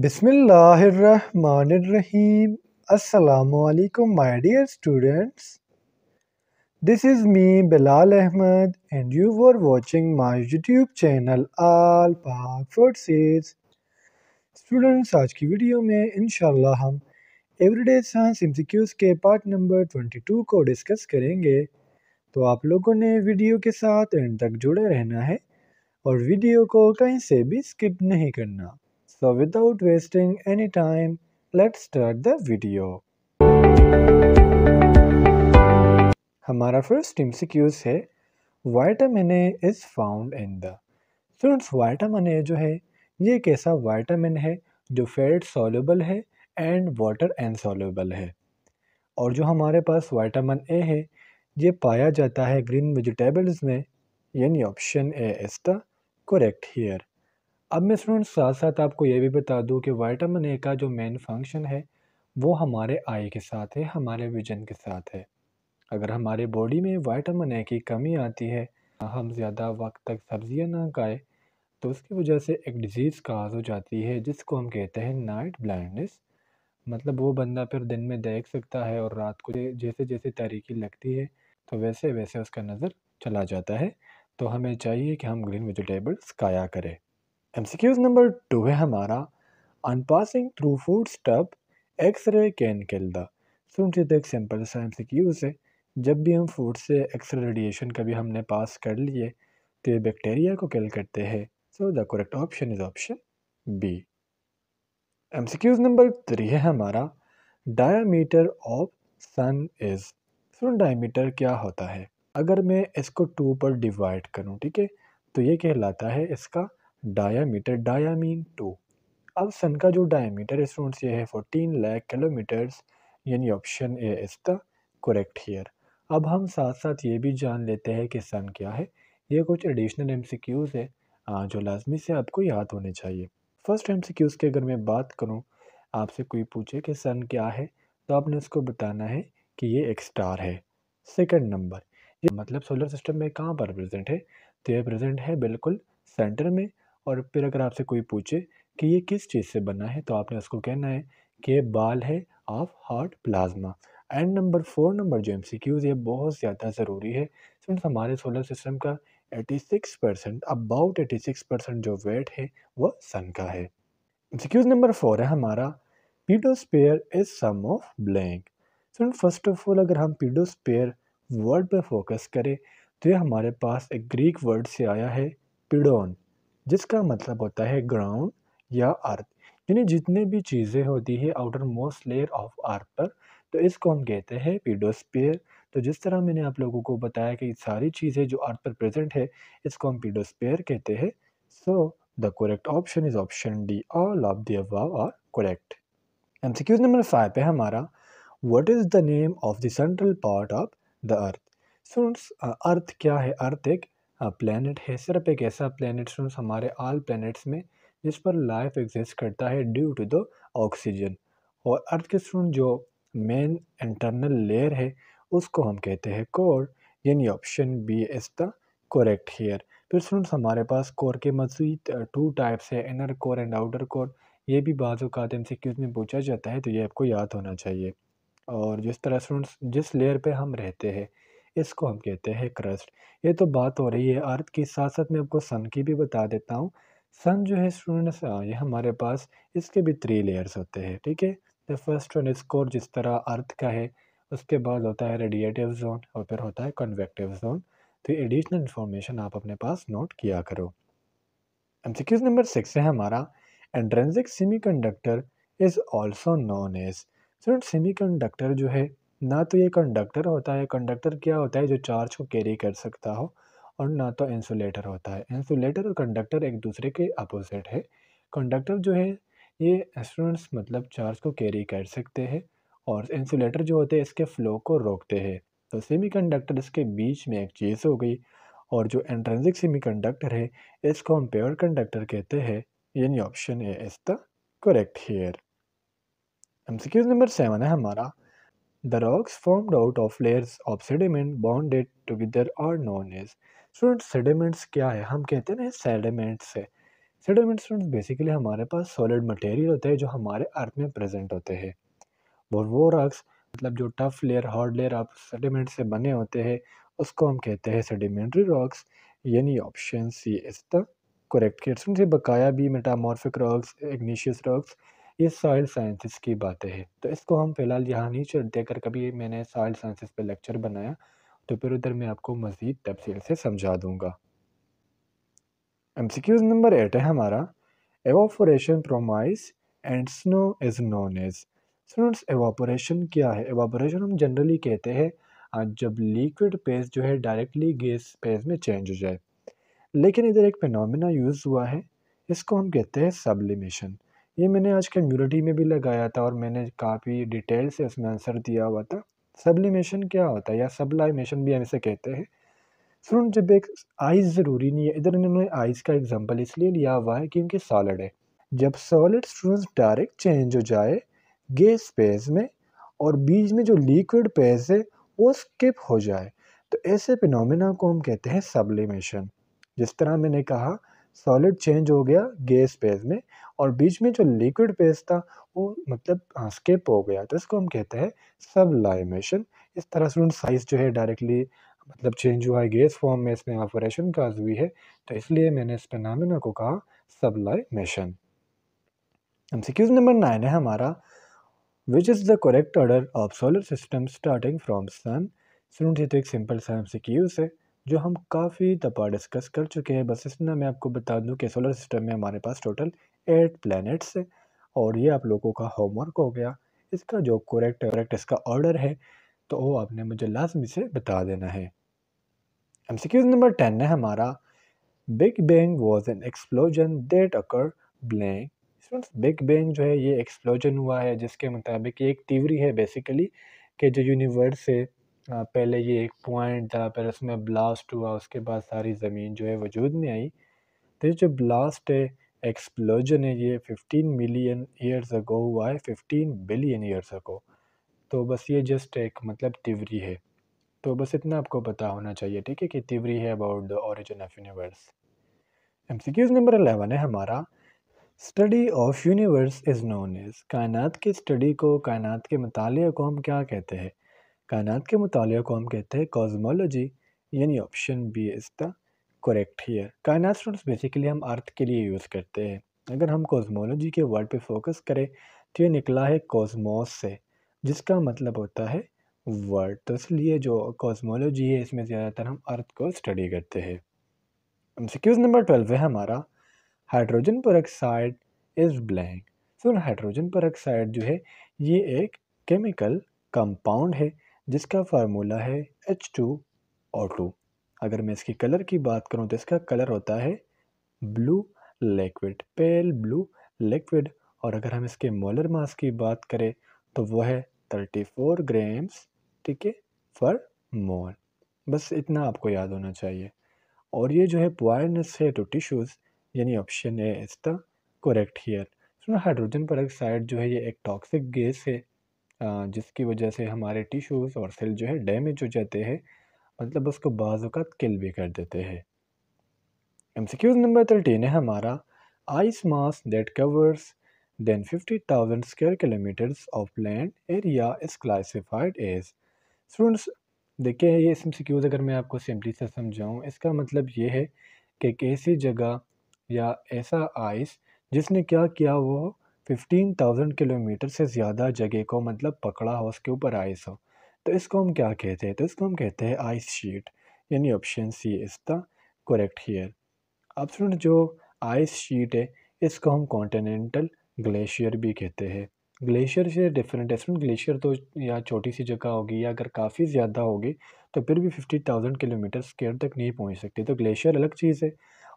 बिसमीम अलकुम my dear students this is me Bilal Ahmed and you are watching my YouTube channel all Pak forces students आज की video में इनशाला हम एवरीडे साइंस इंस्टीक्यूज के पार्ट नंबर ट्वेंटी टू को डिस्कस करेंगे तो आप लोगों ने वीडियो के साथ एंड तक जुड़े रहना है और वीडियो को कहीं से भी स्किप नहीं करना So without wasting any time, let's start the video. हमारा फर्स्ट एमसीक्यूज है vitamin A is found in the students vitamin A जो है ये एक ऐसा वाइटामिन है जो फैट सॉल्यूबल है एंड वाटर अनसॉल्यूबल है और जो हमारे पास वाइटामिन ए है ये पाया जाता है ग्रीन वेजिटेबल्स में यानी option A is the correct here अब मैं स्टूडेंट साथ साथ आपको ये भी बता दूं कि वाइटामिन ए का जो मेन फंक्शन है वो हमारे आई के साथ है हमारे विजन के साथ है अगर हमारे बॉडी में वाइटामिन ए की कमी आती है हम ज़्यादा वक्त तक सब्जियां ना खाएं तो उसकी वजह से एक डिज़ीज़ काज हो जाती है जिसको हम कहते हैं नाइट ब्लाइंडनेस मतलब वो बंदा फिर दिन में देख सकता है और रात को जैसे जैसे तारीखी लगती है तो वैसे वैसे उसका नज़र चला जाता है तो हमें चाहिए कि हम ग्रीन वेजिटेबल्स खाया करें M C Qs number two है हमारा on passing passing through food stuff X ray can kill the सुनते तो एक सिंपल सा एम सी क्यूज़ है जब भी हम फूड से एक्स रे रेडिएशन कभी हमने पास कर लिए तो ये बैक्टीरिया को किल करते हैं so the correct option is option B M C Qs number three है हमारा डायमीटर ऑफ सन इज़ सुन डायमीटर क्या होता है अगर मैं इसको टू पर डिवाइड करूँ ठीक है तो ये कहलाता है इसका डायामीटर डाया मीन टू अब सन का जो डायामीटर है स्टूडेंट्स ये है फोर्टीन लैख किलोमीटर्स यानी option A is the correct here अब हम साथ साथ ये भी जान लेते हैं कि सन क्या है ये कुछ एडिशनल एम सी क्यूज़ है जो लाजमी से आपको याद होने चाहिए फर्स्ट एम सी क्यूज़ की अगर मैं बात करूँ आपसे कोई पूछे कि सन क्या है तो आपने उसको बताना है कि ये एक स्टार है सेकंड नंबर ये मतलब सोलर सिस्टम में कहाँ पर प्रेजेंट है तो ये प्रेजेंट है बिल्कुल सेंटर में और फिर अगर आपसे कोई पूछे कि ये किस चीज़ से बना है तो आपने उसको कहना है कि ये बाल है of hot plasma and number four number जो एम ये बहुत ज़्यादा ज़रूरी है सिर्फ हमारे सोलर सिस्टम का 86 परसेंट अबाउट सिक्स परसेंट जो वेट है वह सन का है एम नंबर फोर है हमारा pedosphere is some of blank सिर्फ फर्स्ट ऑफ ऑल अगर हम पीडोस्पेयर वर्ड पर फोकस करें तो ये हमारे पास एक ग्रीक वर्ड से आया है पिडोन जिसका मतलब होता है ग्राउंड या अर्थ यानी जितने भी चीज़ें होती है outermost layer of earth पर तो इसको हम कहते हैं पीडोस्पियर तो जिस तरह मैंने आप लोगों को बताया कि सारी चीज़ें जो अर्थ पर प्रेजेंट है इसको हम पीडोस्पियर कहते हैं so the correct option is option D all of the above are correct M C Qs number five है हमारा what is the name of the central part of the earth so earth क्या है अर्थ एक planet है सिर्फ एक ऐसा planet हमारे आल प्लानट्स में जिस पर लाइफ एग्जिस्ट करता है ड्यू टू द ऑक्सीजन और अर्थ के सुन जो मेन इंटरनल लेयर है उसको हम कहते हैं कोर यानी option B is the correct here फिर स्टूडेंट्स हमारे पास कोर के मजीद टू टाइप्स है inner core and outer core ये भी बाज़ अवत एम में पूछा जाता है तो ये आपको याद होना चाहिए और जिस तरह स्टूडेंट्स जिस लेयर पे हम रहते हैं इसको हम कहते हैं क्रस्ट ये तो बात हो रही है अर्थ के साथ साथ मैं आपको सन की भी बता देता हूँ सन जो है स्टूडेंट्स हाँ, ये हमारे पास इसके भी थ्री लेयर्स होते हैं ठीक है द फर्स्ट वन स्कोर जिस तरह अर्थ का है उसके बाद होता है रेडिएटिव जोन और फिर होता है कन्वेक्टिव जोन तो एडिशनल इन्फॉर्मेशन आप अपने पास नोट किया करो एम नंबर सिक्स है हमारा intrinsic conductor is also known as semiconductor जो है ना तो ये कंडक्टर होता है कंडक्टर क्या होता है जो चार्ज को कैरी कर सकता हो और ना तो इंसुलेटर होता है इंसुलेटर और कंडक्टर एक दूसरे के अपोजिट है कंडक्टर जो है ये इंस्ट्रूमेंट्स मतलब चार्ज को कैरी कर सकते हैं और इंसुलेटर जो होते हैं इसके फ्लो को रोकते हैं तो सेमीकंडक्टर इसके बीच में एक चीज़ हो गई और जो एंट्रेंसिक सेमीकंडक्टर है इसको हम प्योर कंडक्टर कहते हैं यानी option A is the correct here um number seven है हमारा The rocks formed out of layers of sediment bonded together are known as student sediments क्या है हम कहते हैं ना सेडिमेंट्स से सेडिमेंट स्टूडेंट्स बेसिकली हमारे पास सॉलिड मटेरियल होते हैं जो हमारे अर्थ में प्रेजेंट होते हैं और वो रॉक्स मतलब जो टफ लेयर हार्ड लेयर आप सेडिमेंट से बने होते हैं उसको हम कहते हैं सेडिमेंट्री रॉक्स यानी option C is the correct किया बकाया भी मेटामॉर्फिक रॉक्स इग्निशियस रॉक्स ये सॉइल साइंसिस की बातें हैं तो इसको हम फिलहाल यहाँ नहीं छोड़ते अगर कभी मैंने सॉइल साइंसिस पे लेक्चर बनाया तो फिर उधर मैं आपको मज़ीद तफसील से समझा दूँगा M C Qs number eight है हमारा evaporation from ice and snow is known as students evaporation क्या है एवोपोरेशन हम जनरली कहते हैं हाँ, जब लिक्विड पेज जो है डायरेक्टली गैस पेज में चेंज हो जाए लेकिन इधर एक फिनोमेना यूज़ हुआ है इसको हम कहते हैं सबलिमेशन ये मैंने आज कम्यूनिटी में भी लगाया था और मैंने काफ़ी डिटेल से उसमें आंसर दिया हुआ था सब्लिमेशन क्या होता है या सबलाइमेशन भी हम इसे कहते हैं सुन जब एक आइस ज़रूरी नहीं है इधर इन्होंने आइस का एग्जांपल इसलिए लिया हुआ है क्योंकि सॉलिड है जब सॉलिड स्टूडेंट्स डायरेक्ट चेंज हो जाए गैस पेज में और बीच में जो लिक्विड पेज है वो स्किप हो जाए तो ऐसे पिनोमिना को हम कहते हैं सबलिमेशन जिस तरह मैंने कहा सॉलिड चेंज हो गया गैस पेज में और बीच में जो लिक्विड पेस्ट था वो मतलब स्केप हाँ, हो गया तो इसको हम कहते हैं सब लाइमेशन इस तरह स्टूडेंट साइज़ जो है डायरेक्टली मतलब चेंज हुआ है गैस फॉर्म में इसमें ऑपरेशन काज हुई है तो इसलिए मैंने इस पेनामिना को कहा सबलाइमेशन एमसीक्यूज नंबर नाइन है हमारा which is the correct order of solar system starting from sun student ये तो एक सिंपल सा एमसीक्यूज है जो हम काफ़ी दफ़ा डिस्कस कर चुके हैं बस इसमें मैं आपको बता दूं कि सोलर सिस्टम में हमारे पास टोटल एट प्लैनेट्स हैं और ये आप लोगों का होमवर्क हो गया इसका जो करेक्ट करेक्ट इसका ऑर्डर है तो वो आपने मुझे लाजमी से बता देना है एम नंबर टेन है हमारा big bang was an explosion that occur blank students big bang जो है ये एक्सप्लोजन हुआ है जिसके मुताबिक ये एक टीवरी है बेसिकली कि जो यूनिवर्स है हाँ, पहले ये एक पॉइंट था फिर इसमें ब्लास्ट हुआ उसके बाद सारी ज़मीन जो है वजूद में आई तो जो ब्लास्ट है एक्सप्लोजन है ये 15 मिलियन ईयर्स अगो हुआ है 15 बिलियन ईयर्स अगो तो बस ये जस्ट एक मतलब तिवरी है तो बस इतना आपको पता होना चाहिए ठीक है कि तिवरी है about the origin of universe M C Qs number eleven है हमारा study of universe is known as कायनात की स्टडी को कायनात के मतलब को हम क्या कहते हैं कायनात के मुताले को हम कहते हैं कॉजमोलॉजी यानी option B is the correct here कायनात स्टूडेंट्स बेसिकली हम अर्थ के लिए यूज़ करते हैं अगर हम कॉजमोलॉजी के वर्ड पे फोकस करें तो ये निकला है कॉजमोस से जिसका मतलब होता है वर्ड तो इसलिए जो कॉस्मोलॉजी है इसमें ज़्यादातर हम अर्थ को स्टडी करते हैं क्यूज़ नंबर ट्वेल्व है हमारा hydrogen peroxide is blank so hydrogen peroxide जो है ये एक केमिकल कंपाउंड है जिसका फार्मूला है एच टू ओ टू अगर मैं इसकी कलर की बात करूँ तो इसका कलर होता है blue liquid pale blue liquid और अगर हम इसके मोलर मास की बात करें तो वो है थर्टी फोर ग्राम्स ठीक है फॉर मोल बस इतना आपको याद होना चाहिए और ये जो है पॉयरनेस है टू तो टिश्यूज़ यानी option A is the correct सुनो हाइड्रोजन पर जो है ये एक टॉक्सिक गैस है जिसकी वजह से हमारे टिश्यूज़ और सेल जो है डैमेज हो जाते हैं मतलब उसको बाज़ात किल भी कर देते हैं M C Qs number thirteen है हमारा ice mass that covers than fifty thousand square kilometres of land area is classified as students देखिए ये एम सी क्यूज़ अगर मैं आपको सिंपली से समझाऊँ इसका मतलब ये है कि ऐसी जगह या ऐसा आइस जिसने क्या किया वो फिफ्टीन थाउजेंड किलोमीटर से ज़्यादा जगह को मतलब पकड़ा हो उसके ऊपर आइस हो तो इसको हम क्या कहते हैं तो इसको हम कहते हैं आइस शीट यानी option C is the correct here अब स्टूडेंट जो आइस शीट है इसको हम कॉन्टिनेंटल ग्लेशियर भी कहते हैं ग्लेशियर से डिफरेंट है ग्लेशियर तो या छोटी सी जगह होगी या अगर काफ़ी ज़्यादा होगी तो फिर भी फिफ्टी थाउजेंड किलोमीटर स्केयर तक नहीं पहुँच सकती तो ग्लेशियर अलग चीज़ है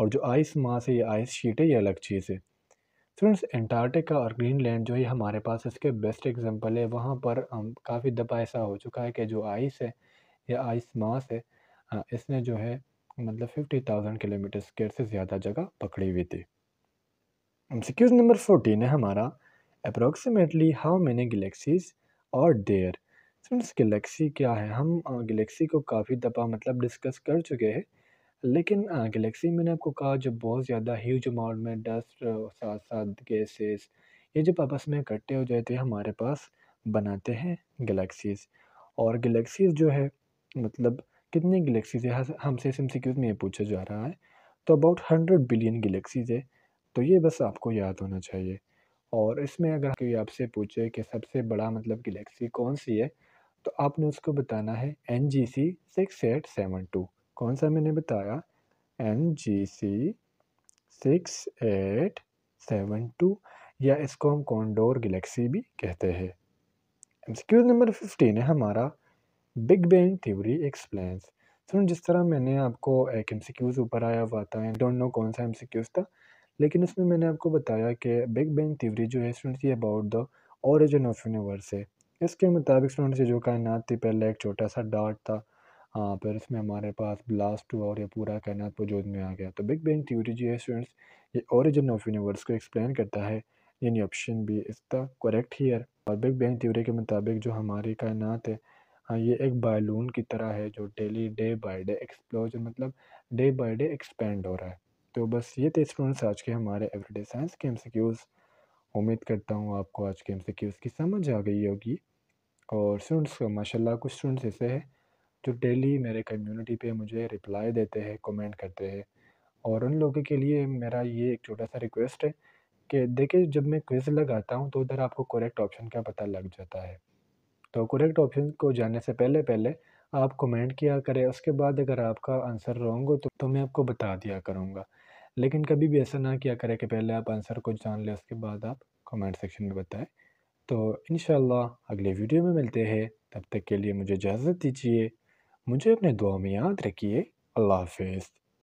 और जो आइस मास है या आइस शीट है ये अलग चीज़ है फ्रेंड्स एंटार्क्टिका और ग्रीनलैंड जो है हमारे पास इसके बेस्ट एग्जांपल है वहाँ पर काफ़ी दफ़ा ऐसा हो चुका है कि जो आइस है या आइस मास है इसने जो है मतलब फिफ्टी थाउजेंड किलोमीटर स्केयर से ज़्यादा जगह पकड़ी हुई थी सिक्यूज नंबर फोर्टीन है हमारा approximately how many galaxies are there friends galaxy क्या है हम गलेक्सी को काफ़ी दफ़ा मतलब डिस्कस कर चुके हैं लेकिन गलेक्सी हाँ, गैलेक्सी मैंने आपको कहा जो बहुत ज़्यादा ह्यूज अमाउंट में डस्ट और साथ साथ गैसेस ये जब आपस में इकट्ठे हो जाते हैं हमारे पास बनाते हैं गलेक्सीज और गलेक्सीज जो है मतलब कितनी गलेक्सीज है हमसे सिम सिक्यूज में ये पूछा जा रहा है तो अबाउट हंड्रेड बिलियन गलेक्सीज है तो ये बस आपको याद होना चाहिए और इसमें अगर कोई आपसे पूछे कि सबसे बड़ा मतलब गलेक्सी कौन सी है तो आपने उसको बताना है N G C six eight seven two कौन सा मैंने बताया M G C six eight seven two या इसको हम कॉन्डोर गलेक्सी भी कहते हैं एमसीक्यूज नंबर फिफ्टीन है हमारा बिग बैंग थ्योरी एक्सप्लेन्स सुन जिस तरह मैंने आपको एक एमसीक्यूज ऊपर आया हुआ था आई डोंट नो कौन सा एमसीक्यूज था लेकिन उसमें मैंने आपको बताया कि बिग बैंग थ्योरी जो है स्टूडेंट्स ये about the origin of universe है इसके मुताबिक स्टूडेंट्स जो कायनात थी पहले एक छोटा सा डॉट था हाँ पर इसमें हमारे पास ब्लास्ट हुआ और ये पूरा कायनात वजूद में आ गया तो बिग बैंग थ्योरी जो है स्टूडेंट्स ये ओरिजिन ऑफ यूनिवर्स को एक्सप्लेन करता है यानी option B is the correct here और बिग बैंग थ्योरी के मुताबिक जो हमारी कायनात है हाँ ये एक बायलून की तरह है जो daily day by day explosion मतलब डे बाई डे एक्सपेंड हो रहा है तो बस ये थे स्टूडेंट्स आज के हमारे एवरीडे साइंस के क्यूज़ उम्मीद करता हूँ आपको आज के क्यूज़ की समझ आ गई होगी और स्टूडेंट्स माशाल्लाह कुछ स्टूडेंट्स ऐसे हैं जो डेली मेरे कम्युनिटी पे मुझे रिप्लाई देते हैं कमेंट करते हैं और उन लोगों के लिए मेरा ये एक छोटा सा रिक्वेस्ट है कि देखिए जब मैं क्विज़ लगाता हूँ तो उधर आपको करेक्ट ऑप्शन का पता लग जाता है तो करेक्ट ऑप्शन को जानने से पहले पहले आप कमेंट किया करें उसके बाद अगर आपका आंसर रॉन्ग हो तो, तो मैं आपको बता दिया करूँगा लेकिन कभी भी ऐसा ना किया करें कि पहले आप आंसर को जान लें उसके बाद आप कमेंट सेक्शन में बताएं तो इन अगले वीडियो में मिलते हैं तब तक के लिए मुझे इजाज़त दीजिए मुझे अपने दुआ में याद रखिए अल्लाह हाफिज़